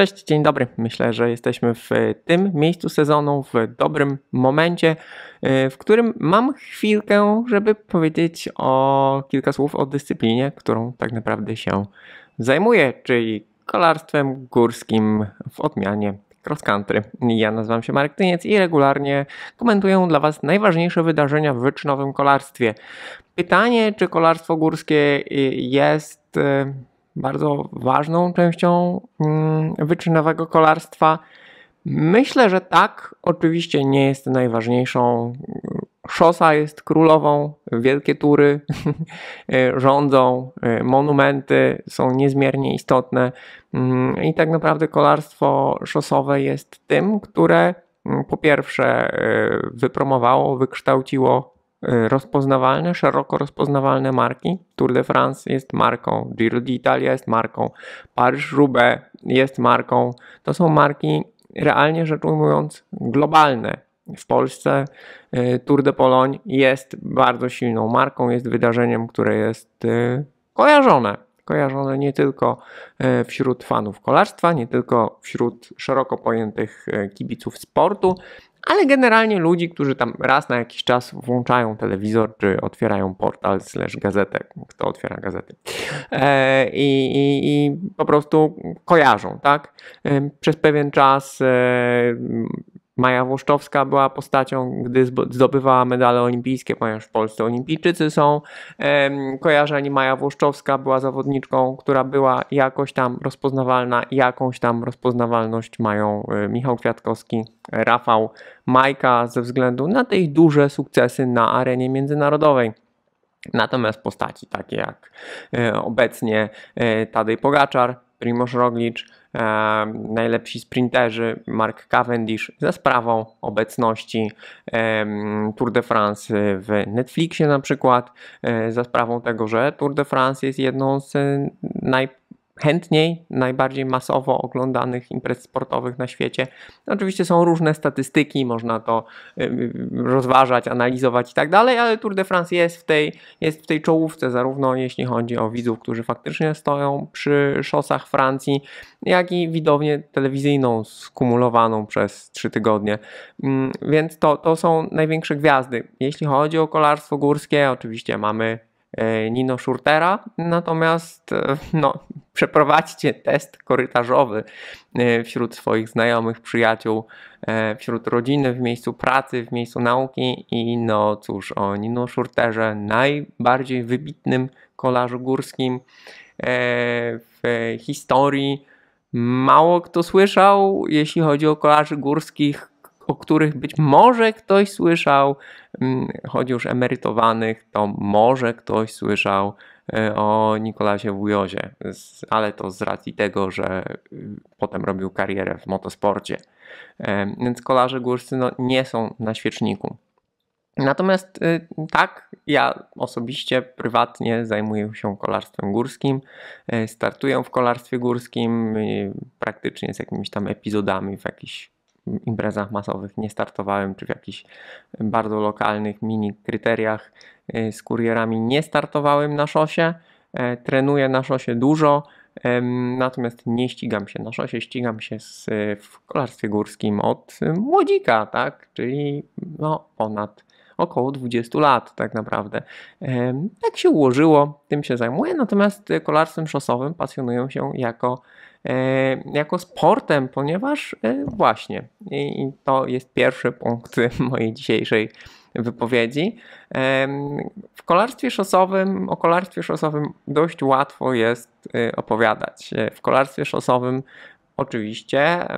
Cześć, dzień dobry. Myślę, że jesteśmy w e, tym miejscu sezonu, w dobrym momencie, e, w którym mam chwilkę, żeby powiedzieć o kilka słów o dyscyplinie, którą tak naprawdę się zajmuję, czyli kolarstwem górskim w odmianie cross country. Ja nazywam się Marek Tyniec i regularnie komentuję dla Was najważniejsze wydarzenia w wyczynowym kolarstwie. Pytanie, czy kolarstwo górskie e, jest bardzo ważną częścią mm, wyczynowego kolarstwa? Myślę, że tak. Oczywiście nie jest najważniejszą. Szosa jest królową, wielkie tury rządzą, monumenty są niezmiernie istotne mm, i tak naprawdę kolarstwo szosowe jest tym, które mm, po pierwsze y, wypromowało, wykształciło Y, rozpoznawalne, szeroko rozpoznawalne marki. Tour de France jest marką, Giro d'Italia jest marką, Paris-Roubaix jest marką. To są marki realnie rzecz ujmując globalne. W Polsce y, Tour de Pologne jest bardzo silną marką, jest wydarzeniem, które jest y, kojarzone. Kojarzone nie tylko wśród fanów kolarstwa, nie tylko wśród szeroko pojętych kibiców sportu, ale generalnie ludzi, którzy tam raz na jakiś czas włączają telewizor, czy otwierają portal, slash gazetę, kto otwiera gazety e, i, i, po prostu kojarzą, tak? E, przez pewien czas e, Maja Włoszczowska była postacią, gdy zdobywała medale olimpijskie, ponieważ w Polsce olimpijczycy są kojarzeni. Maja Włoszczowska była zawodniczką, która była jakoś tam rozpoznawalna, jakąś tam rozpoznawalność mają e, Michał Kwiatkowski, Rafał Majka ze względu na te ich duże sukcesy na arenie międzynarodowej. Natomiast postaci takie jak e, obecnie e, Tadej Pogaczar, Primoz Roglic, E, najlepsi sprinterzy Mark Cavendish za sprawą obecności Tour de France w Netflixie na przykład, e, za sprawą tego, że Tour de France jest jedną z e, naj chętniej najbardziej masowo oglądanych imprez sportowych na świecie. Oczywiście są różne statystyki, można to y, y, rozważać, analizować i tak dalej, ale Tour de France jest w, tej, jest w tej czołówce, zarówno jeśli chodzi o widzów, którzy faktycznie stoją przy szosach Francji, jak i widownię telewizyjną skumulowaną przez trzy tygodnie. Mm, więc to, to są największe gwiazdy. Jeśli chodzi o kolarstwo górskie, oczywiście mamy E, Nino Schurtera, natomiast e, no, przeprowadźcie test korytarzowy e, wśród swoich znajomych, przyjaciół, wśród rodziny, w miejscu pracy, w miejscu nauki i no cóż, o Nino Schurterze, najbardziej wybitnym kolarzu górskim w historii, mało kto słyszał, jeśli chodzi o kolarzy górskich, o których być może ktoś słyszał, mm, choć już emerytowanych, to może ktoś słyszał e, o Nikolasie Wujozie, ale to z racji tego, że y, potem robił karierę w motosporcie. E, więc kolarze górscy no, nie są na świeczniku. Natomiast y, tak, ja osobiście, prywatnie zajmuję się kolarstwem górskim, e, startuję w kolarstwie górskim praktycznie z jakimiś tam epizodami w jakichś imprezach masowych nie startowałem, czy w jakichś bardzo lokalnych mini kryteriach y, z kurierami nie startowałem na szosie. E, trenuję na szosie dużo, natomiast nie ścigam się na szosie, ścigam się z, y, w kolarstwie górskim od y, młodzika, tak? czyli no, ponad około 20 lat tak naprawdę. Tak się ułożyło, tym się zajmuję, natomiast kolarstwem szosowym pasjonuję się jako E, jako sportem, ponieważ e, właśnie i to jest pierwszy punkt mojej dzisiejszej wypowiedzi. E, w kolarstwie szosowym, o kolarstwie szosowym dość łatwo jest opowiadać. W kolarstwie szosowym Oczywiście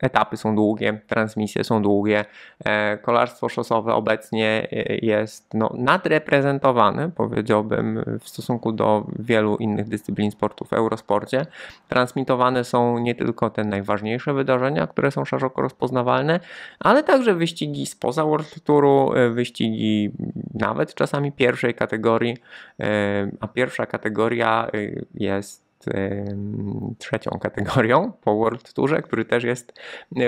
etapy są długie, transmisje są długie. E, kolarstwo szosowe obecnie e, jest no, nadreprezentowane, powiedziałbym, w stosunku do wielu innych dyscyplin sportu w Eurosporcie. Transmitowane są nie tylko te najważniejsze wydarzenia, które są szeroko rozpoznawalne, ale także wyścigi spoza World Touru, e, wyścigi nawet czasami pierwszej kategorii, a pierwsza kategoria jest trzecią kategorią po World Tourze, który też jest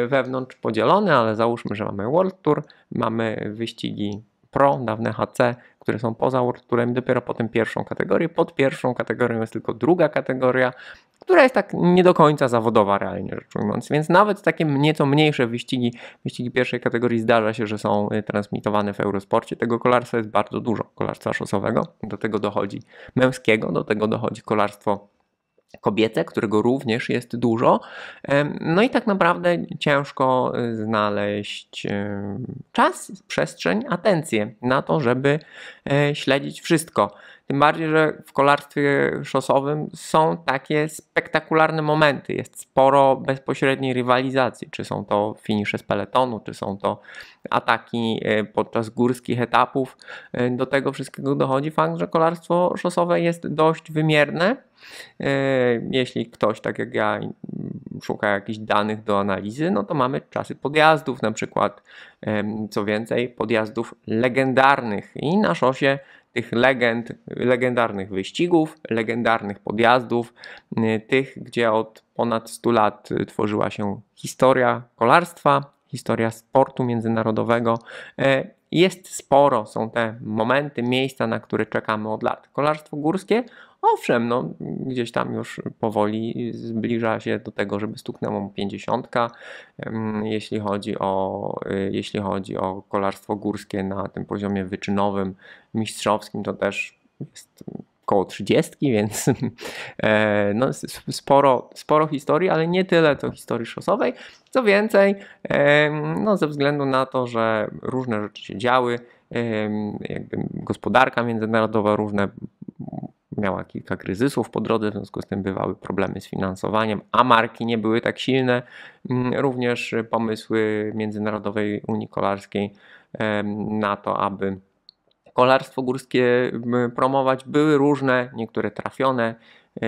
wewnątrz podzielony, ale załóżmy, że mamy World Tour, mamy wyścigi Pro, dawne HC, które są poza World Tourem, dopiero potem pierwszą kategorię. Pod pierwszą kategorią jest tylko druga kategoria, która jest tak nie do końca zawodowa realnie rzecz ujmując. Więc nawet takie nieco mniejsze wyścigi, wyścigi pierwszej kategorii zdarza się, że są y, transmitowane w Eurosporcie. Tego kolarstwa jest bardzo dużo, kolarstwa szosowego. Do tego dochodzi męskiego, do tego dochodzi kolarstwo kobiece, którego również jest dużo. No i tak naprawdę ciężko y, znaleźć y, czas, przestrzeń, atencję na to, żeby e, śledzić wszystko. Tym bardziej, że w kolarstwie szosowym są takie spektakularne momenty. Jest sporo bezpośredniej rywalizacji. Czy są to finisze z peletonu, czy są to ataki e, podczas górskich etapów. E, do tego wszystkiego dochodzi fakt, że kolarstwo szosowe jest dość wymierne. E, jeśli ktoś, tak jak ja, szuka jakichś danych do analizy, no to mamy czasy podjazdów, na przykład, co więcej, podjazdów legendarnych. I na szosie tych legend, legendarnych wyścigów, legendarnych podjazdów, y, tych, gdzie od ponad 100 lat y, tworzyła się historia kolarstwa, historia sportu międzynarodowego. E, jest sporo, są te momenty, miejsca, na które czekamy od lat. Kolarstwo górskie Owszem, no, gdzieś tam już powoli zbliża się do tego, żeby stuknęło 50, jeśli chodzi o, y, jeśli chodzi o kolarstwo górskie na tym poziomie wyczynowym, mistrzowskim, to też jest około 30, więc e, no, sporo, sporo historii, ale nie tyle co historii szosowej. Co więcej, no, ze względu na to, że różne rzeczy się działy, jakby gospodarka międzynarodowa, różne miała kilka kryzysów po drodze, w związku z tym bywały problemy z finansowaniem, a marki nie były tak silne. Mm, również pomysły Międzynarodowej Unii Kolarskiej na to, aby kolarstwo górskie promować, były różne, niektóre trafione. E,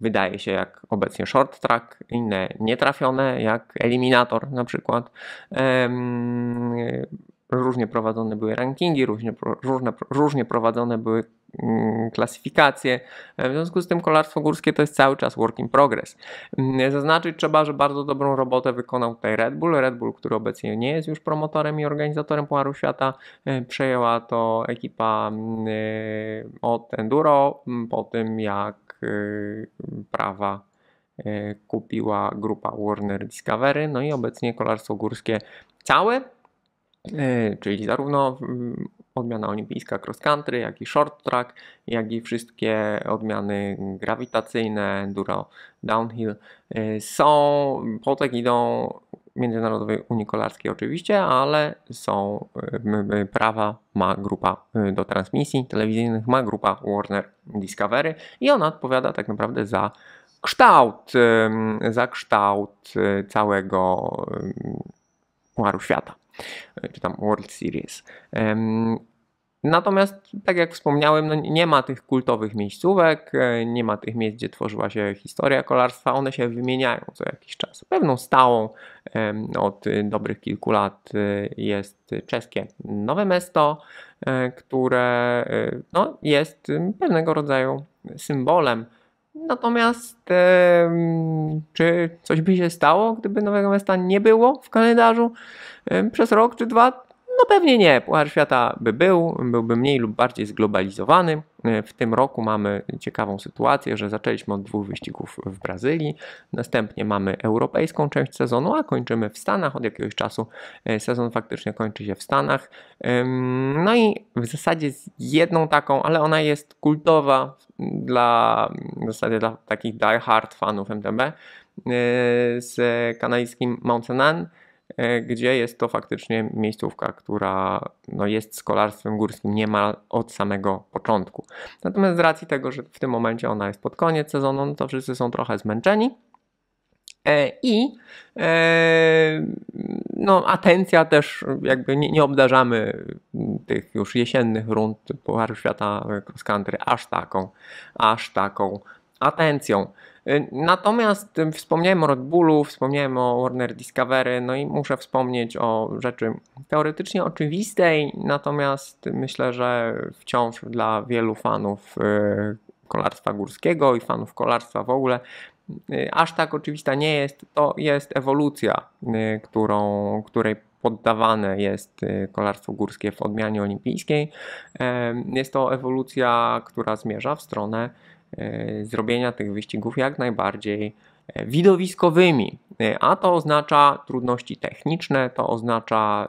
wydaje się jak obecnie short track, inne nietrafione, jak eliminator na przykład różnie prowadzone były rankingi, różnie, różne, różnie prowadzone były mm, klasyfikacje. E, w związku z tym kolarstwo górskie to jest cały czas work in progress. Mm, zaznaczyć trzeba, że bardzo dobrą robotę wykonał tutaj Red Bull. Red Bull, który obecnie nie jest już promotorem i organizatorem Pucharu Świata, e, przejęła to ekipa mm, e, od Enduro po tym jak prawa kupiła grupa Warner Discovery, no i obecnie kolarstwo górskie całe E, czyli zarówno mm, odmiana olimpijska cross country, jak i short track, jak i wszystkie odmiany grawitacyjne, enduro, downhill e, są, po idą międzynarodowej Unii Kolarskiej oczywiście, ale są e, prawa ma grupa do transmisji telewizyjnych, ma grupa Warner Discovery i ona odpowiada tak naprawdę za kształt, za kształt całego Maru świata czy tam World Series. Natomiast, tak jak wspomniałem, no nie ma tych kultowych miejscówek, e, nie ma tych miejsc, gdzie tworzyła się historia kolarstwa. One się wymieniają co jakiś czas. Pewną stałą od dobrych kilku lat e, jest czeskie Nowe Mesto, e, które no, jest pewnego rodzaju symbolem Natomiast e, czy coś by się stało, gdyby Nowego Miasta nie było w kalendarzu e, przez rok czy dwa? No pewnie nie. Puchar Świata by był, byłby mniej lub bardziej zglobalizowany. E, w tym roku mamy ciekawą sytuację, że zaczęliśmy od dwóch wyścigów w Brazylii, następnie mamy europejską część sezonu, a kończymy w Stanach. Od jakiegoś czasu e, sezon faktycznie kończy się w Stanach. No i w zasadzie z jedną taką, ale ona jest kultowa dla, w zasadzie dla takich die hard fanów MTB e, z kanadyjskim Mount Sanan E, gdzie jest to faktycznie miejscówka, która no, jest skolarstwem górskim niemal od samego początku. Natomiast z racji tego, że w tym momencie ona jest pod koniec sezonu, no to wszyscy są trochę zmęczeni. E, I e, no, atencja też jakby nie, nie obdarzamy tych już jesiennych rund Pucharu Świata Cross Country aż taką, aż taką atencją. Y, natomiast y, wspomniałem o Red Bullu, wspomniałem o Warner Discovery, no i muszę wspomnieć o rzeczy teoretycznie oczywistej, natomiast myślę, że wciąż dla wielu fanów y, kolarstwa górskiego i fanów kolarstwa w ogóle aż tak oczywista nie jest. To jest ewolucja, którą, której poddawane jest kolarstwo górskie w odmianie olimpijskiej. Jest to ewolucja, która zmierza w stronę E, zrobienia tych wyścigów jak najbardziej e, widowiskowymi. E, a to oznacza trudności techniczne, to oznacza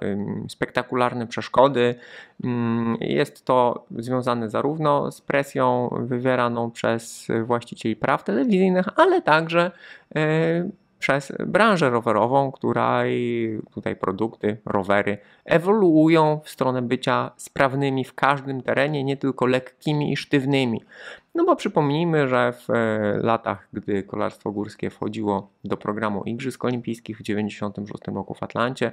spektakularne przeszkody. Mm, jest to związane zarówno z presją wywieraną przez właścicieli praw telewizyjnych, ale także przez branżę rowerową, której tutaj produkty, rowery ewoluują w stronę bycia sprawnymi w każdym terenie, nie tylko lekkimi i sztywnymi. No bo przypomnijmy, że w e, latach, gdy kolarstwo górskie wchodziło do programu Igrzysk Olimpijskich w 1996 roku w Atlancie,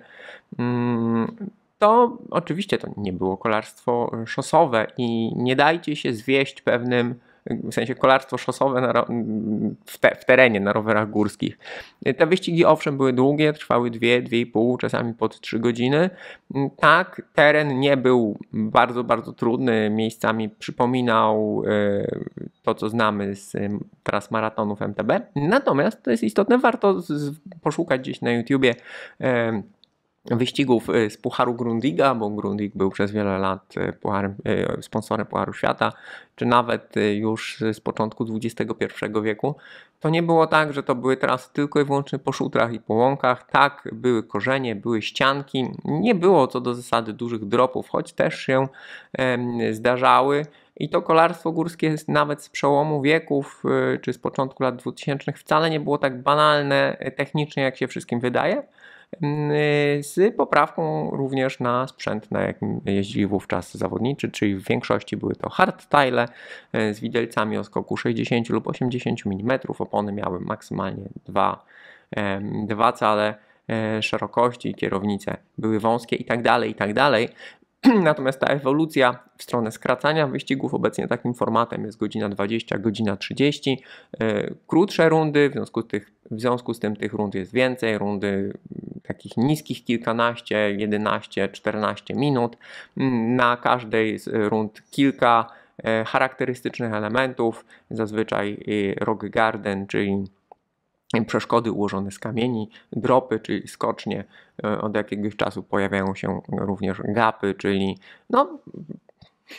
mm, to oczywiście to nie było kolarstwo szosowe i nie dajcie się zwieść pewnym w sensie kolarstwo szosowe na, w, te, w, terenie, na rowerach górskich. Te wyścigi owszem były długie, trwały 2, 2,5, czasami pod 3 godziny. Tak, teren nie był bardzo, bardzo trudny, miejscami przypominał y, to, co znamy z y, tras maratonów MTB. Natomiast to jest istotne, warto z, poszukać gdzieś na YouTubie y, wyścigów y, z Pucharu Grundiga, bo Grundig był przez wiele lat y, pucharem, y, sponsorem Pucharu Świata, czy nawet już z początku XXI wieku, to nie było tak, że to były trasy tylko i wyłącznie po szutrach i po łąkach. Tak, były korzenie, były ścianki, nie było co do zasady dużych dropów, choć też się zdarzały. I to kolarstwo górskie nawet z przełomu wieków czy z początku lat 2000 wcale nie było tak banalne e, technicznie, jak się wszystkim wydaje. Mm, y, z poprawką również na sprzęt, na jakim jeździli wówczas zawodnicy, czyli w większości były to hardstyle y, z widelcami o skoku 60 lub 80 mm, opony miały maksymalnie 2, 2 y, cale szerokości, kierownice były wąskie i tak dalej, i tak dalej. Natomiast ta ewolucja w stronę skracania wyścigów obecnie takim formatem jest godzina 20, godzina 30. Krótsze rundy, w związku, tych, w związku, z tym tych rund jest więcej, rundy takich niskich kilkanaście, 11, 14 minut. Mm, na każdej z rund kilka e, charakterystycznych elementów, zazwyczaj e, rock garden, czyli przeszkody ułożone z kamieni, dropy, czyli skocznie. E, od jakiegoś czasu pojawiają się również gapy, czyli no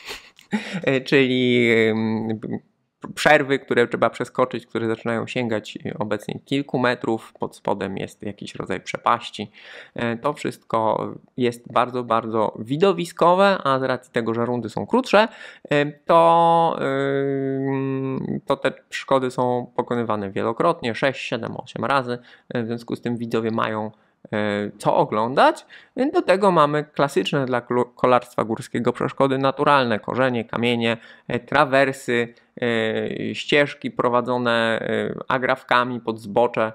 czyli przerwy, które trzeba przeskoczyć, które zaczynają sięgać obecnie kilku metrów, pod spodem jest jakiś rodzaj przepaści. E, to wszystko jest bardzo, bardzo widowiskowe, a z racji tego, że rundy są krótsze, e, to, e, to te szkody są pokonywane wielokrotnie, 6, 7, 8 razy. W związku z tym widzowie mają E, co oglądać. Do tego mamy klasyczne dla kolarstwa górskiego przeszkody naturalne, korzenie, kamienie, e, trawersy, e, ścieżki prowadzone agrawkami pod zbocze,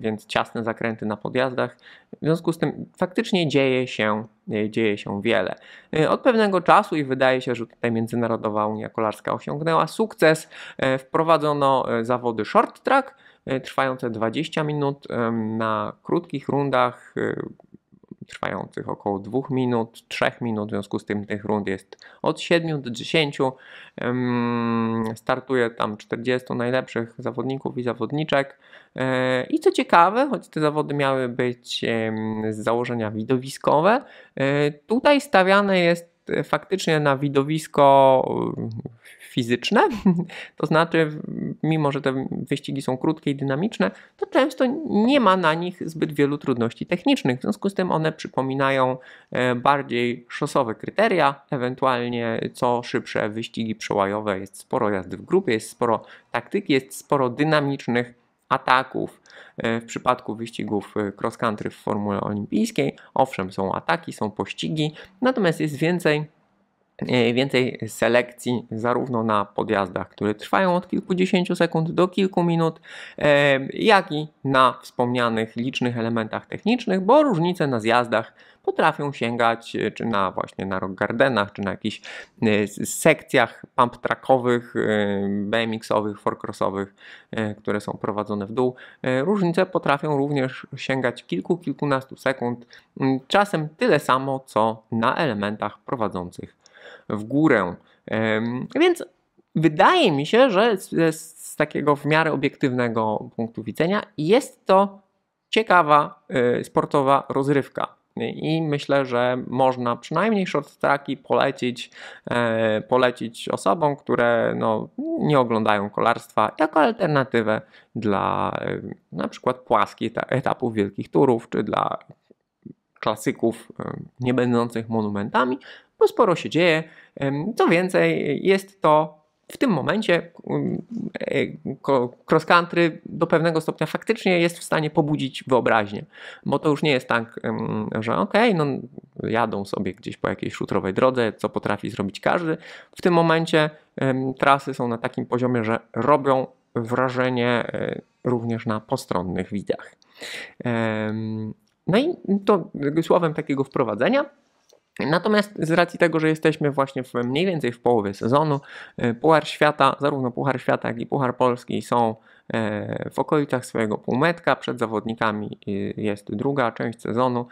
więc ciasne zakręty na podjazdach. W związku z tym faktycznie dzieje się, dzieje się wiele. Od pewnego czasu i wydaje się, że tutaj Międzynarodowa Unia Kolarska osiągnęła sukces. Wprowadzono zawody short track, E, trwające 20 minut. Na krótkich rundach e, trwających około 2 minut, 3 minut, w związku z tym tych rund jest od 7 do 10. Startuje tam 40 najlepszych zawodników i zawodniczek. E, I co ciekawe, choć te zawody miały być z założenia widowiskowe, tutaj stawiane jest faktycznie na widowisko fizyczne. To znaczy, mimo że te wyścigi są krótkie i dynamiczne, to często nie ma na nich zbyt wielu trudności technicznych. W związku z tym one przypominają e, bardziej szosowe kryteria, ewentualnie co szybsze wyścigi przełajowe. Jest sporo jazdy w grupie, jest sporo taktyki, jest sporo dynamicznych ataków. E, w przypadku wyścigów e, cross country w formule olimpijskiej, owszem, są ataki, są pościgi, natomiast jest więcej E, więcej selekcji zarówno na podjazdach, które trwają od kilkudziesięciu sekund do kilku minut, e, jak i na wspomnianych licznych elementach technicznych, bo różnice na zjazdach potrafią sięgać e, czy na właśnie na rock gardenach, czy na jakichś sekcjach pump trackowych, BMX-owych, forecrossowych, które są prowadzone w dół. Różnice potrafią również sięgać kilku, kilkunastu sekund, mm, czasem tyle samo co na elementach prowadzących w górę. Więc wydaje mi się, że z, z takiego w miarę obiektywnego punktu widzenia jest to ciekawa y, sportowa rozrywka. I myślę, że można przynajmniej short tracki polecić, e, polecić osobom, które no, nie oglądają kolarstwa, jako alternatywę dla y, na przykład płaskich etapów wielkich turów, czy dla klasyków y, nie będących monumentami, bo no sporo się dzieje. Co więcej, jest to w tym momencie e, cross country do pewnego stopnia faktycznie jest w stanie pobudzić wyobraźnię, bo to już nie jest tak, że okej, okay, no jadą sobie gdzieś po jakiejś szutrowej drodze, co potrafi zrobić każdy. W tym momencie trasy są na takim poziomie, że robią wrażenie e, również na postronnych widzach. No i to słowem takiego wprowadzenia Natomiast z racji tego, że jesteśmy właśnie w, mniej więcej w połowie sezonu, e, Puchar Świata, zarówno Puchar Świata, jak i Puchar Polski są e, w okolicach swojego półmetka. Przed zawodnikami e, jest druga część sezonu.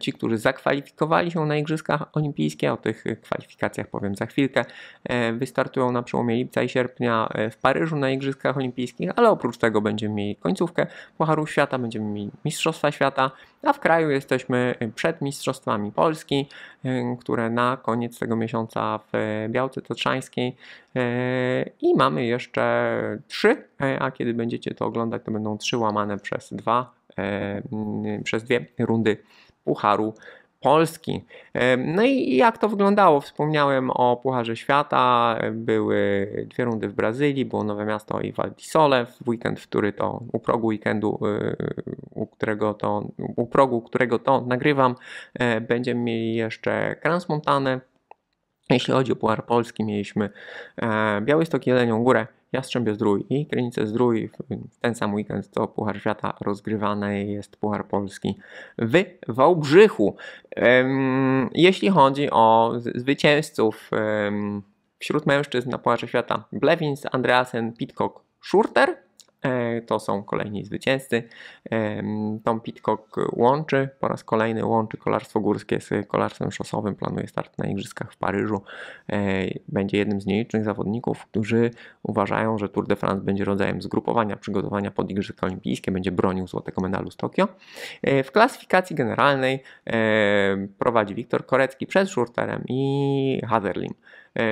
Ci, którzy zakwalifikowali się na igrzyskach Olimpijskie, o tych kwalifikacjach powiem za chwilkę, wystartują na przełomie lipca i sierpnia w Paryżu na Igrzyskach Olimpijskich, ale oprócz tego będziemy mieli końcówkę Pucharu Świata, będziemy mieli Mistrzostwa Świata, a w kraju jesteśmy y, przed Mistrzostwami Polski, y, które na koniec tego miesiąca w y, Białce Tatrzańskiej i mamy jeszcze trzy, a kiedy będziecie to oglądać, to będą trzy łamane przez dwa, przez dwie rundy Pucharu Polski. No i jak to wyglądało? Wspomniałem o Pucharze Świata, były dwie rundy w Brazylii, było Nowe Miasto i Val Sole w weekend, w który to, u progu weekendu, y, u którego to, u progu którego to nagrywam, e, będziemy mieli jeszcze Transmontanę, jeśli chodzi o Puchar Polski, mieliśmy e, Białystok, Jelenią Górę, Jastrzębie Zdrój i Krynicę Zdrój. W ten sam weekend to Puchar Świata rozgrywany jest Puchar Polski w Wałbrzychu. Jeśli chodzi o zwycięzców wśród mężczyzn na Pucharze Świata, Blevins, Andreasen, Pitcock, Schurter – E, to są kolejni zwycięzcy. E, Tom Pitcock łączy, po raz kolejny łączy kolarstwo górskie z kolarstwem szosowym, planuje start na Igrzyskach w Paryżu. E, będzie jednym z nielicznych zawodników, którzy uważają, że Tour de France będzie rodzajem zgrupowania, przygotowania pod Igrzyska Olimpijskie, będzie bronił złotego medalu z Tokio. W klasyfikacji generalnej prowadzi Wiktor Korecki przed Schurterem i Haderlim.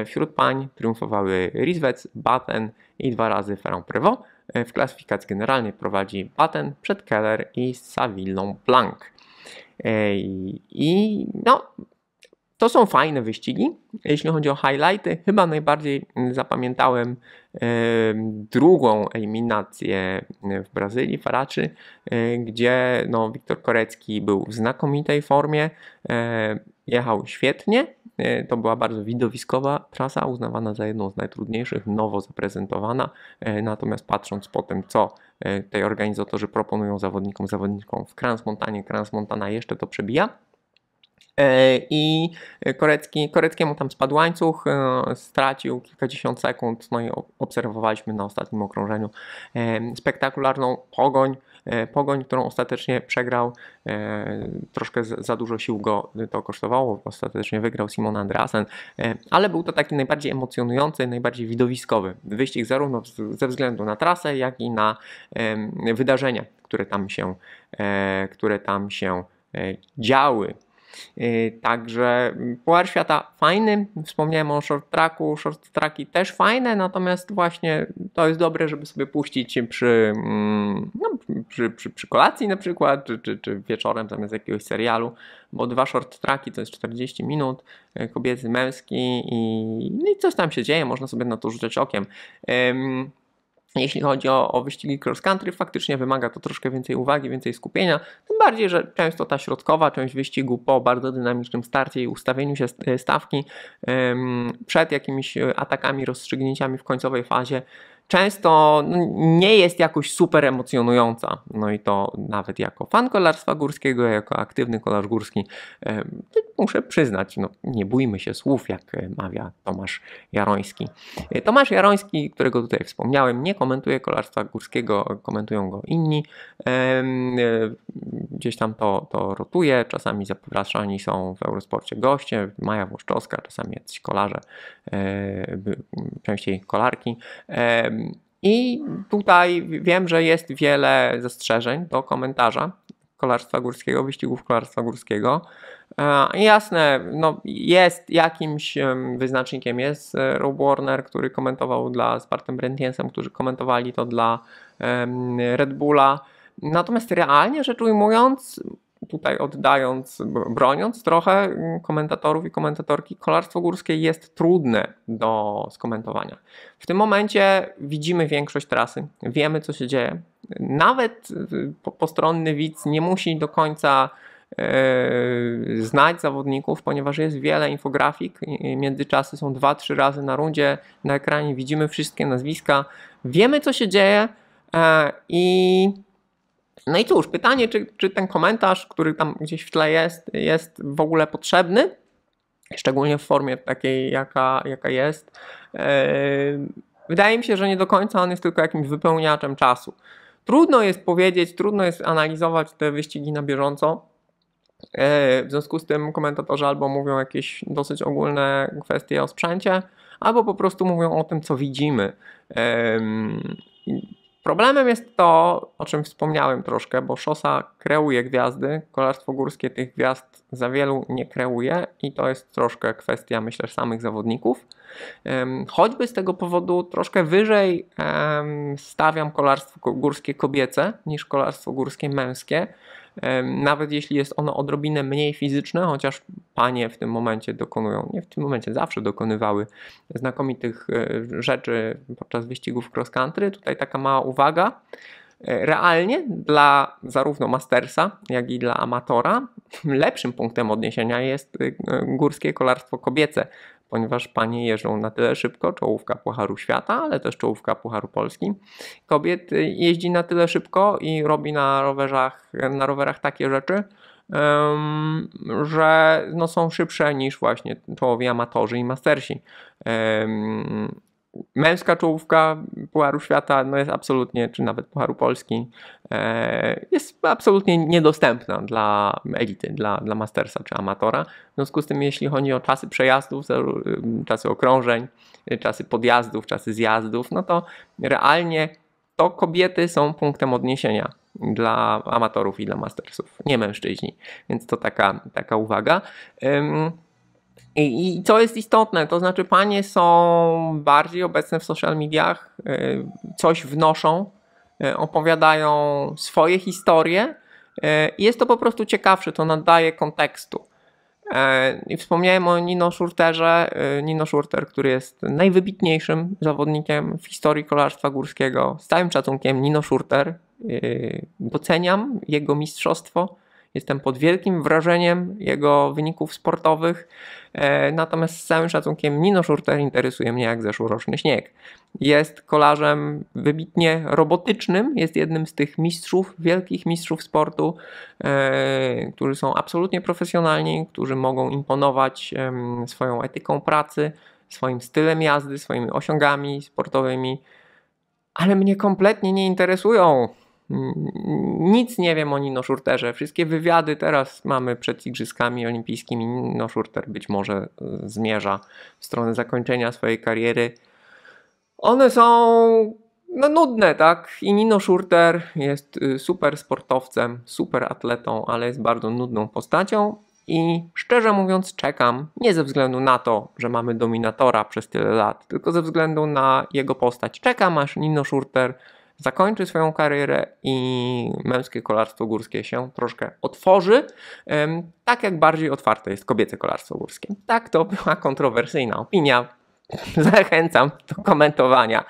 Wśród pań triumfowały Rizwec, Batten i dwa razy Ferrand Prevot. E, w klasyfikacji generalnej prowadzi Batten przed Keller i Savillą Blanc. E, I no, to są fajne wyścigi. Jeśli chodzi o highlighty, chyba najbardziej zapamiętałem e, drugą eliminację w Brazylii, Faraczy, gdzie no, Wiktor Korecki był w znakomitej formie, jechał świetnie to była bardzo widowiskowa trasa, uznawana za jedną z najtrudniejszych, nowo zaprezentowana. E, natomiast patrząc po tym, co e, tej organizatorzy proponują zawodnikom, zawodnikom w Transmontanie, Transmontana jeszcze to przebija. E, I Korecki, Koreckiemu tam spadł łańcuch, stracił kilkadziesiąt sekund, no i obserwowaliśmy na ostatnim okrążeniu spektakularną pogoń E, pogoń, którą ostatecznie przegrał. E, troszkę za dużo sił go to kosztowało. Ostatecznie wygrał Simon Andreasen, e, ale był to taki najbardziej emocjonujący, najbardziej widowiskowy wyścig zarówno ze względu na trasę, jak i na wydarzenia, które tam się, które tam się działy. Y, także mm, Puchar Świata fajny, wspomniałem o short tracku, short tracki też fajne, natomiast właśnie to jest dobre, żeby sobie puścić przy, mm, no, przy, przy, przy kolacji na przykład, czy, czy, czy wieczorem zamiast jakiegoś serialu, bo dwa short tracki to jest 40 minut, y, kobiecy, męski i, no i coś tam się dzieje, można sobie na to rzucać okiem. Jeśli chodzi o, o, wyścigi cross country, faktycznie wymaga to troszkę więcej uwagi, więcej skupienia. Tym bardziej, że często ta środkowa część wyścigu po bardzo dynamicznym starcie i ustawieniu się stawki przed jakimiś e, atakami, rozstrzygnięciami w końcowej fazie często no, nie jest jakoś super emocjonująca. No i to nawet jako fan kolarstwa górskiego, jako aktywny kolarz górski, muszę przyznać, no, nie bójmy się słów, jak mawia Tomasz Jaroński. Tomasz Jaroński, którego tutaj wspomniałem, nie komentuje kolarstwa górskiego, komentują go inni. Gdzieś tam to, to rotuje, czasami zapraszani są w Eurosporcie goście, Maja Włoszczowska, czasami jacyś kolarze, e, częściej kolarki i tutaj wiem, że jest wiele zastrzeżeń do komentarza kolarstwa górskiego, wyścigów kolarstwa górskiego. E, jasne, no jest jakimś wyznacznikiem, jest e, Rob Warner, który komentował dla Spartem Brentiensem, którzy komentowali to dla Red Bulla. Natomiast realnie rzecz ujmując, tutaj oddając, broniąc trochę mm, komentatorów i komentatorki, kolarstwo górskie jest trudne do skomentowania. W tym momencie widzimy większość trasy, wiemy co się dzieje. Nawet y, postronny widz nie musi do końca e, znać zawodników, ponieważ jest wiele infografik. Międzyczasy są 2-3 razy na rundzie. Na ekranie widzimy wszystkie nazwiska. Wiemy, co się dzieje e, i no i cóż, pytanie, czy, czy ten komentarz, który tam gdzieś w tle jest, jest w ogóle potrzebny, szczególnie w formie takiej, jaka, jaka jest. E, wydaje mi się, że nie do końca on jest tylko jakimś wypełniaczem czasu. Trudno jest powiedzieć, trudno jest analizować te wyścigi na bieżąco. E, w związku z tym komentatorzy albo mówią jakieś dosyć ogólne kwestie o sprzęcie, albo po prostu mówią o tym, co widzimy. Problemem jest to, o czym wspomniałem troszkę, bo szosa kreuje gwiazdy, kolarstwo górskie tych gwiazd za wielu nie kreuje i to jest troszkę kwestia, myślę, samych zawodników. Choćby z tego powodu troszkę wyżej stawiam kolarstwo górskie kobiece niż kolarstwo górskie męskie nawet jeśli jest ono odrobinę mniej fizyczne, chociaż panie w tym momencie dokonują, nie w tym momencie, zawsze dokonywały znakomitych e, rzeczy podczas wyścigów cross country. Tutaj taka mała uwaga. E, realnie dla zarówno mastersa, jak i dla amatora lepszym punktem odniesienia jest e, górskie kolarstwo kobiece, ponieważ panie jeżdżą na tyle szybko, czołówka Pucharu Świata, ale też czołówka Pucharu Polski. Kobiet jeździ na tyle szybko i robi na rowerach, na rowerach takie rzeczy, Um, że no, są szybsze niż właśnie czołowi amatorzy i mastersi. Um, męska czołówka Pucharu Świata no jest absolutnie, czy nawet Pucharu Polski, e, jest absolutnie niedostępna dla elity, dla, dla mastersa czy amatora. W związku z tym, jeśli chodzi o czasy przejazdów, y, czasy okrążeń, y, czasy podjazdów, czasy zjazdów, no to realnie to kobiety są punktem odniesienia dla amatorów i dla mastersów, nie mężczyźni. Więc to taka, taka uwaga. I, I, co jest istotne, to znaczy panie są bardziej obecne w social mediach, y, coś wnoszą, y, opowiadają swoje historie. Y, I Jest to po prostu ciekawsze, to nadaje kontekstu. I wspomniałem o Nino Schurterze. Nino Schurter, który jest najwybitniejszym zawodnikiem w historii kolarstwa górskiego. Z całym szacunkiem Nino Schurter. Doceniam jego mistrzostwo Jestem pod wielkim wrażeniem jego wyników sportowych. E, natomiast z całym szacunkiem Nino Schurter interesuje mnie jak zeszłoroczny śnieg. Jest kolarzem wybitnie robotycznym, jest jednym z tych mistrzów, wielkich mistrzów sportu, e, którzy są absolutnie profesjonalni, którzy mogą imponować swoją etyką pracy, swoim stylem jazdy, swoimi osiągami sportowymi, ale mnie kompletnie nie interesują nic nie wiem o ninoszurterze. Wszystkie wywiady teraz mamy przed Igrzyskami Olimpijskimi. Ninoszurter być może e, zmierza w stronę zakończenia swojej kariery. One są no, nudne, tak? I Nino jest e, super sportowcem, super atletą, ale jest bardzo nudną postacią. I szczerze mówiąc, czekam nie ze względu na to, że mamy dominatora przez tyle lat, tylko ze względu na jego postać. Czekam aż Nino Schurter zakończy swoją karierę i męskie kolarstwo górskie się troszkę otworzy, tak jak bardziej otwarte jest kobiece kolarstwo górskie. Tak, to była kontrowersyjna opinia, zachęcam do komentowania.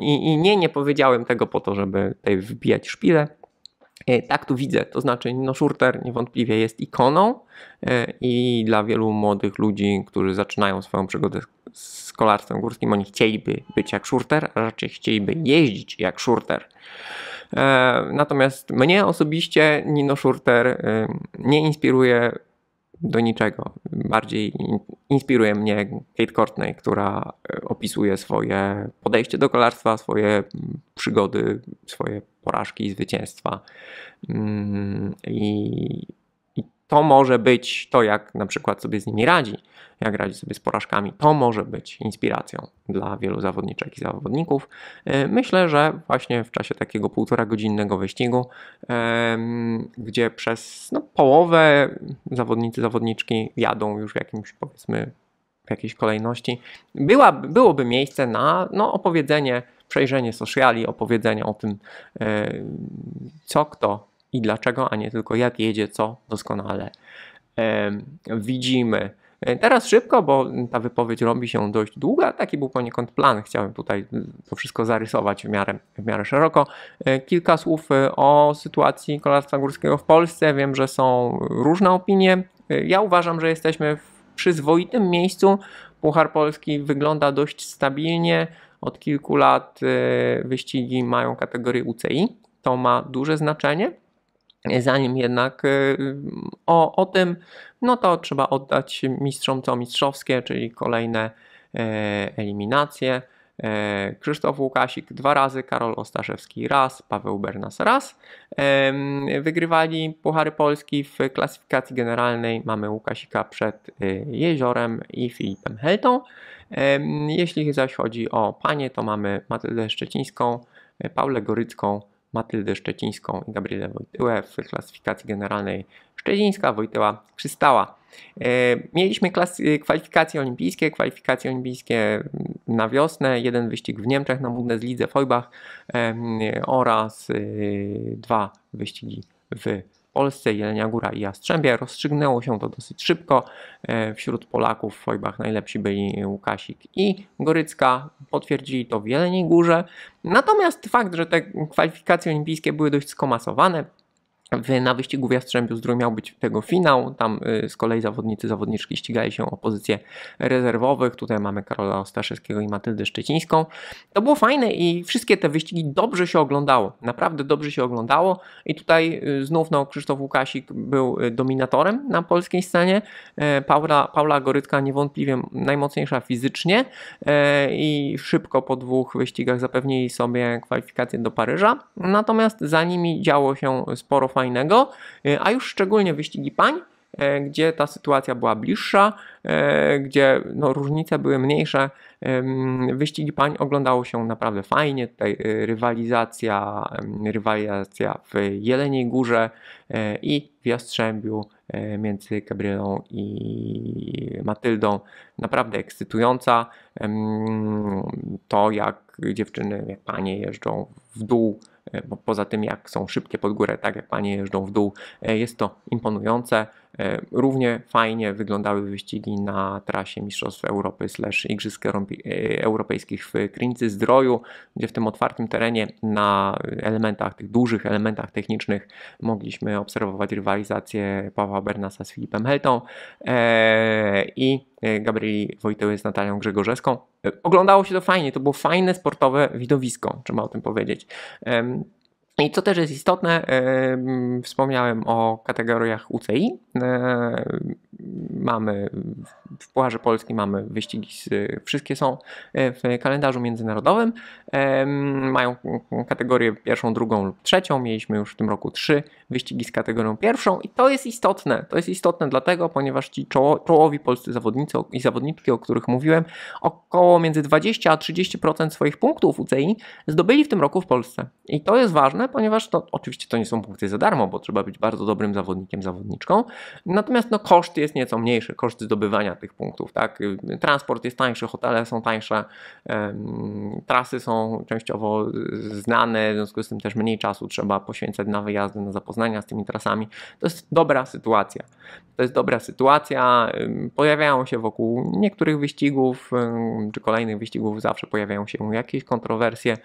i, I, nie, nie powiedziałem tego po to, żeby tutaj wbijać szpilę. E, tak tu widzę, to znaczy no Schurter niewątpliwie jest ikoną e, i dla wielu młodych ludzi, którzy zaczynają swoją przygodę z kolarstwem górskim, oni chcieliby być jak shorter, a raczej chcieliby jeździć jak shorter. E, natomiast mnie osobiście Nino Schurter e, nie inspiruje do niczego. Bardziej inspiruje mnie Kate Courtney, która e, opisuje swoje podejście do kolarstwa, swoje przygody, swoje porażki i zwycięstwa. Mm, I to może być to, jak na przykład sobie z nimi radzi, jak radzi sobie z porażkami. To może być inspiracją dla wielu zawodniczek i zawodników. E, myślę, że właśnie w czasie takiego półtora godzinnego wyścigu, gdzie przez no, połowę zawodnicy, zawodniczki jadą już w jakimś powiedzmy w jakiejś kolejności, była, byłoby miejsce na no, opowiedzenie, przejrzenie sociali, opowiedzenie o tym, e, co kto i dlaczego, a nie tylko jak jedzie, co doskonale widzimy. E, teraz szybko, bo ta wypowiedź robi się dość długa. Taki był poniekąd plan. Chciałem tutaj to wszystko zarysować w miarę, w miarę szeroko. E, kilka słów e, o sytuacji kolarstwa górskiego w Polsce. Wiem, że są różne opinie. Ja uważam, że jesteśmy w przyzwoitym miejscu. Puchar Polski wygląda dość stabilnie. Od kilku lat wyścigi mają kategorię UCI. To ma duże znaczenie. Zanim jednak y, o, o tym, no to trzeba oddać mistrzom co mistrzowskie, czyli kolejne e, eliminacje. E, Krzysztof Łukasik dwa razy, Karol Ostaszewski raz, Paweł Bernas raz. Wygrywali Puchary Polski w klasyfikacji generalnej. Mamy Łukasika przed y, Jeziorem i Filipem Heltą. Jeśli zaś chodzi o panie, to mamy Matyldę Szczecińską, Paulę Gorycką, Matyldę Szczecińską i Gabrielę Wojtyłę w klasyfikacji generalnej Szczecińska, Wojtyła przystała. E, mieliśmy kwalifikacje olimpijskie, kwalifikacje olimpijskie na wiosnę, jeden wyścig w Niemczech na Bundeslidze Lidze Foibach oraz y, dwa wyścigi w Polsce, Jelenia Góra i Jastrzębie. Rozstrzygnęło się to dosyć szybko. E, wśród Polaków w Fojbach najlepsi byli Łukasik i Gorycka. Potwierdzili to w Jeleniej Górze. Natomiast fakt, że te kwalifikacje olimpijskie były dość skomasowane, w, na wyścigu w Jastrzębiu-Zdrój miał być tego finał, tam y, z kolei zawodnicy, zawodniczki ścigali się o pozycje rezerwowych, tutaj mamy Karola Ostaszewskiego i Matyldę Szczecińską. To było fajne i wszystkie te wyścigi dobrze się oglądało, naprawdę dobrze się oglądało i tutaj y, znów no, Krzysztof Łukasik był y, dominatorem na polskiej scenie, e, Paula, Paula Gorytka niewątpliwie najmocniejsza fizycznie e, i szybko po dwóch wyścigach zapewnili sobie kwalifikację do Paryża, natomiast za nimi działo się sporo fajnego, e, a już szczególnie wyścigi pań, e, gdzie ta sytuacja była bliższa, e, gdzie no, różnice były mniejsze. Wyścigi pań oglądało się naprawdę fajnie. Tutaj rywalizacja, rywalizacja w Jeleniej Górze i w Jastrzębiu między Gabrielą i Matyldą. Naprawdę ekscytująca. To jak dziewczyny, jak panie jeżdżą w dół bo poza tym jak są szybkie pod górę, tak jak panie jeżdżą w dół, e, jest to imponujące. E, równie fajnie wyglądały wyścigi na trasie Mistrzostw Europy slash Igrzysk e, Europejskich w Krynicy Zdroju, gdzie w tym otwartym terenie na elementach, tych dużych elementach technicznych mogliśmy obserwować rywalizację Pawła Bernasa z Filipem Heltą e, i Gabrieli Wojtyły z Natalią Grzegorzeską. Oglądało się to fajnie, to było fajne sportowe widowisko, trzeba o tym powiedzieć. I co też jest istotne, wspomniałem o kategoriach UCI. E, mamy w Pucharze Polski mamy wyścigi, wszystkie są e, w kalendarzu międzynarodowym. mają kategorię pierwszą, drugą lub trzecią. Mieliśmy już w tym roku trzy wyścigi z kategorią pierwszą i to jest istotne. To jest istotne dlatego, ponieważ ci czołowi polscy zawodnicy i zawodniczki, o których mówiłem, około między 20 a 30% swoich punktów UCI zdobyli w tym roku w Polsce. I to jest ważne, ponieważ to oczywiście to nie są punkty za darmo, bo trzeba być bardzo dobrym zawodnikiem, zawodniczką. Natomiast no, koszt jest nieco mniejszy, koszt zdobywania tych punktów. Tak? Transport jest tańszy, hotele są tańsze, trasy są częściowo znane, w związku z tym też mniej czasu trzeba poświęcać na wyjazdy, na zapoznania z tymi trasami. To jest dobra sytuacja. To jest dobra sytuacja. Pojawiają się wokół niektórych wyścigów czy kolejnych wyścigów zawsze pojawiają się jakieś kontrowersje,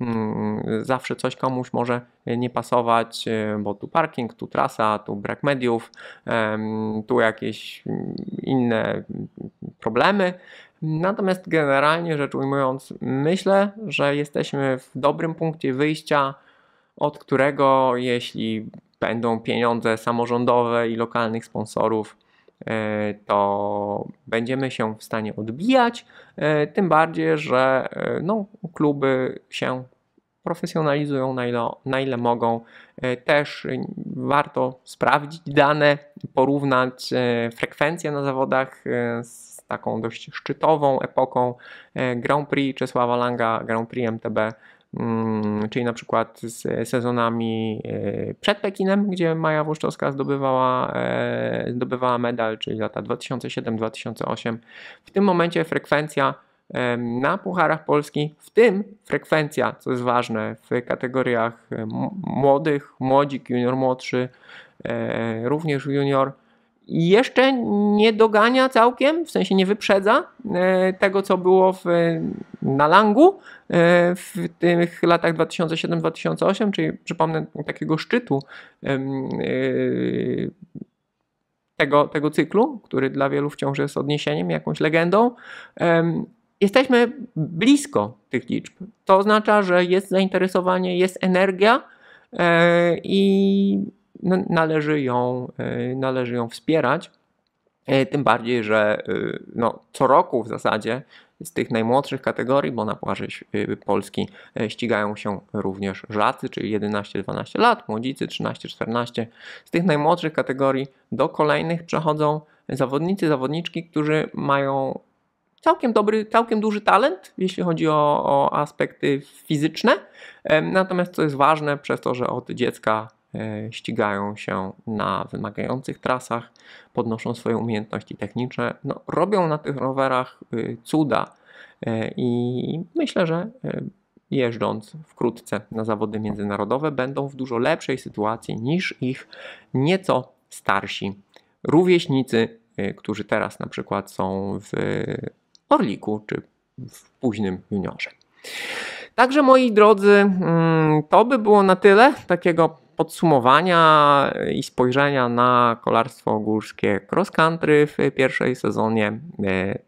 mm, zawsze coś komuś może może nie pasować, e, bo tu parking, tu trasa, tu brak mediów, e, tu jakieś inne problemy. Natomiast generalnie rzecz ujmując, myślę, że jesteśmy w dobrym punkcie wyjścia, od którego jeśli będą pieniądze samorządowe i lokalnych sponsorów, e, to będziemy się w stanie odbijać. Tym bardziej, że no, kluby się profesjonalizują na ile, na ile mogą. E, też warto sprawdzić dane, porównać e, frekwencję na zawodach e, z taką dość szczytową epoką Grand Prix Czesława Langa, Grand Prix MTB mm, czyli na przykład z sezonami przed Pekinem, gdzie Maja Włoszczowska zdobywała, zdobywała medal, czyli lata 2007-2008. W tym momencie frekwencja na Pucharach Polski, w tym frekwencja, co jest ważne, w kategoriach młodych, młodzik, junior młodszy, e, również junior. Jeszcze nie dogania całkiem, w sensie nie wyprzedza e, tego, co było w, na Langu e, w tych latach 2007-2008, czyli przypomnę takiego szczytu tego, tego cyklu, który dla wielu wciąż jest odniesieniem, jakąś legendą jesteśmy blisko tych liczb. To oznacza, że jest zainteresowanie, jest energia e, i należy ją, e, należy ją wspierać. E, tym bardziej, że no, co roku w zasadzie z tych najmłodszych kategorii, bo na płaży Polski ścigają się również żacy, czyli 11-12 lat, młodzicy 13-14. Z tych najmłodszych kategorii do kolejnych przechodzą zawodnicy, zawodniczki, którzy mają całkiem dobry, całkiem duży talent, jeśli chodzi o, o aspekty fizyczne. Natomiast co jest ważne, przez to, że od dziecka e, ścigają się na wymagających trasach, podnoszą swoje umiejętności techniczne, no, robią na tych rowerach y, cuda e, i myślę, że e, jeżdżąc wkrótce na zawody międzynarodowe będą w dużo lepszej sytuacji niż ich nieco starsi rówieśnicy, y, którzy teraz na przykład są w Orliku czy w późnym juniorze. Także moi drodzy, mm, to by było na tyle takiego podsumowania i spojrzenia na kolarstwo górskie cross country w pierwszej sezonie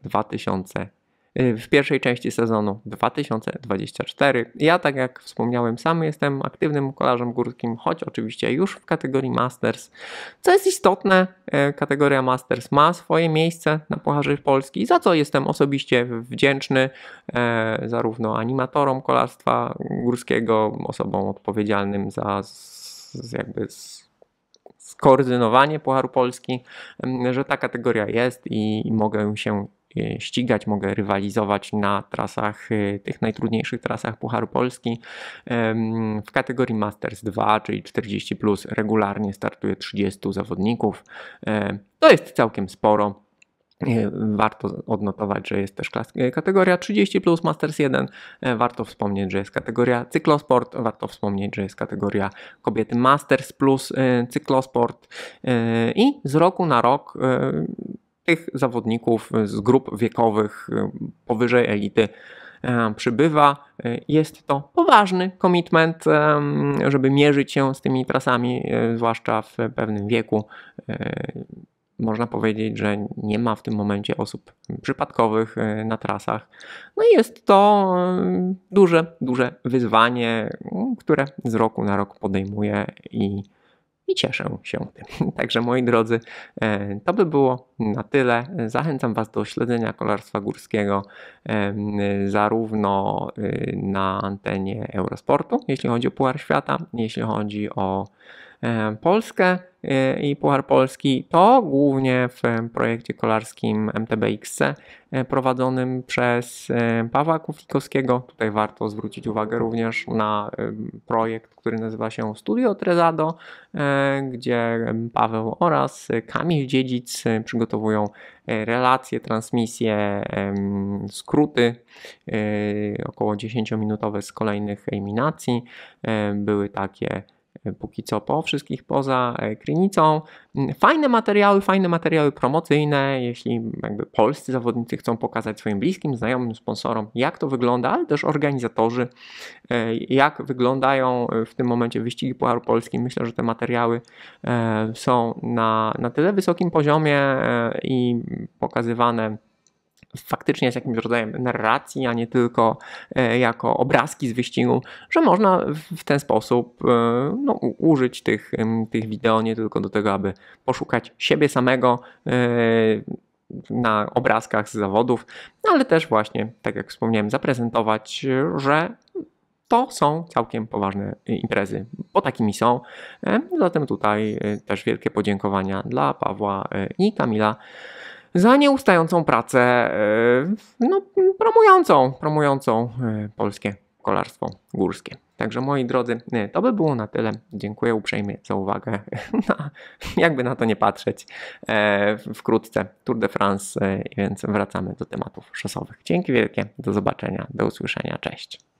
2000. E, Y, w pierwszej części sezonu 2024. Ja, tak jak wspomniałem, sam jestem aktywnym kolarzem górskim, choć oczywiście już w kategorii Masters. Co jest istotne, y, kategoria Masters ma swoje miejsce na Pucharze Polski, za co jestem osobiście wdzięczny y, zarówno animatorom kolarstwa górskiego, osobom odpowiedzialnym za z, jakby z skoordynowanie Pucharu Polski, że ta kategoria jest i, i mogę się Y, ścigać, mogę rywalizować na trasach, y, tych najtrudniejszych trasach Pucharu Polski. W kategorii Masters 2, czyli 40, plus, regularnie startuje 30 zawodników. E, to jest całkiem sporo. E, warto odnotować, że jest też e, kategoria 30 plus Masters 1. Warto wspomnieć, że jest kategoria cyklosport. Warto wspomnieć, że jest kategoria kobiety Masters plus cyklosport. I z roku na rok tych zawodników z grup wiekowych y, powyżej elity y, przybywa. Y, jest to poważny komitment, żeby mierzyć się z tymi trasami, zwłaszcza w pewnym wieku. Można powiedzieć, że nie ma w tym momencie osób przypadkowych na trasach. No i jest to duże, duże wyzwanie, które z roku na rok podejmuje i i cieszę się tym. Także moi drodzy, e, to by było na tyle. Zachęcam Was do śledzenia kolarstwa górskiego e, zarówno e, na antenie Eurosportu, jeśli chodzi o Puchar Świata, jeśli chodzi o E, Polskę e, i Puchar Polski, to głównie w projekcie kolarskim MTBXC e, prowadzonym przez Pawła Kuflikowskiego. Tutaj warto zwrócić uwagę również na projekt, który nazywa się Studio Trezado, gdzie Paweł oraz Kamil Dziedzic przygotowują relacje, transmisje, skróty, około 10-minutowe z kolejnych eliminacji. Były takie póki co po wszystkich poza e, Krynicą. Mm, fajne materiały, fajne materiały promocyjne, jeśli jakby polscy zawodnicy chcą pokazać swoim bliskim, znajomym, sponsorom, jak to wygląda, ale też organizatorzy, e, jak wyglądają e, w tym momencie wyścigi Pucharu Polski. Myślę, że te materiały są na, na tyle wysokim poziomie i pokazywane faktycznie jest jakimś rodzajem narracji, a nie tylko e, jako obrazki z wyścigu, że można w ten sposób e, no, użyć tych, tych wideo nie tylko do tego, aby poszukać siebie samego e, na obrazkach z zawodów, no, ale też właśnie, tak jak wspomniałem, zaprezentować, że to są całkiem poważne imprezy, bo takimi są. Zatem tutaj też wielkie podziękowania dla Pawła i Kamila za nieustającą pracę, e, no, promującą, promującą e, polskie kolarstwo górskie. Także moi drodzy, e, to by było na tyle. Dziękuję uprzejmie za uwagę. Na, jakby na to nie patrzeć, wkrótce Tour de France, więc wracamy do tematów szosowych. Dzięki wielkie, do zobaczenia, do usłyszenia, cześć.